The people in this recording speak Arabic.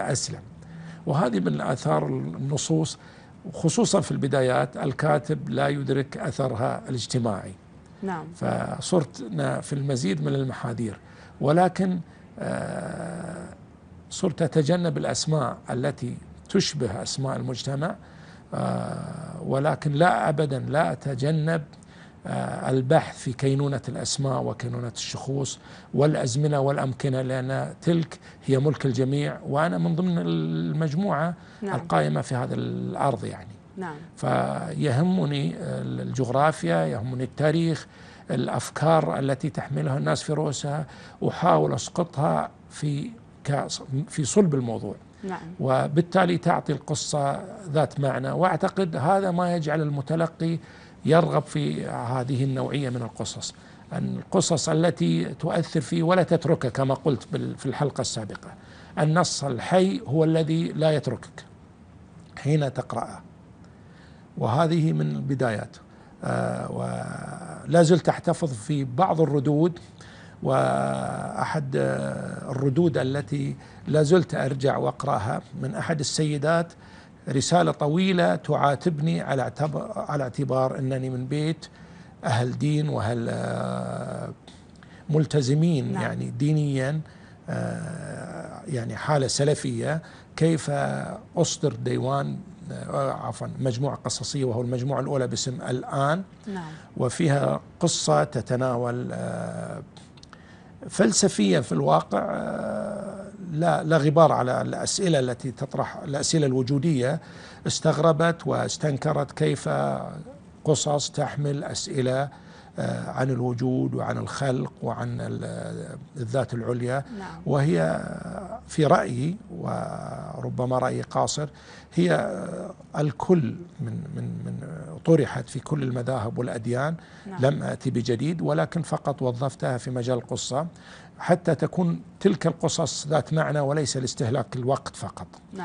أسلم وهذه من آثار النصوص خصوصا في البدايات الكاتب لا يدرك أثرها الاجتماعي نعم فصرتنا في المزيد من المحاذير ولكن آه، صرت أتجنب الأسماء التي تشبه أسماء المجتمع آه، ولكن لا أبدا لا أتجنب آه، البحث في كينونة الأسماء وكينونة الشخوص والأزمنة والأمكنة لأن تلك هي ملك الجميع وأنا من ضمن المجموعة نعم. القائمة في هذا الأرض يعني نعم. فيهمني الجغرافيا يهمني التاريخ الأفكار التي تحملها الناس في رؤوسها أحاول أسقطها في في صلب الموضوع نعم. وبالتالي تعطي القصة ذات معنى وأعتقد هذا ما يجعل المتلقي يرغب في هذه النوعية من القصص القصص التي تؤثر فيه ولا تتركه كما قلت في الحلقة السابقة النص الحي هو الذي لا يتركك حين تقرأه وهذه من البدايات آه، ولا زلت أحتفظ في بعض الردود وأحد آه، الردود التي لا زلت أرجع وأقرأها من أحد السيدات رسالة طويلة تعاتبني على اعتبار, على اعتبار أنني من بيت أهل دين وأهل آه، ملتزمين نعم. يعني دينيا آه، يعني حالة سلفية كيف أصدر ديوان آه، عفوا مجموعة قصصية وهو المجموعة الأولى باسم الآن نعم. وفيها قصة تتناول فلسفية في الواقع لا لا غبار على الاسئله التي تطرح الاسئله الوجوديه استغربت واستنكرت كيف قصص تحمل اسئله آه، عن الوجود وعن الخلق وعن الذات العليا نعم. وهي في رأيي وربما راي قاصر هي الكل من من من طرحت في كل المذاهب والأديان نعم. لم أتي بجديد ولكن فقط وظفتها في مجال القصة حتى تكون تلك القصص ذات معنى وليس لاستهلاك الوقت فقط نعم.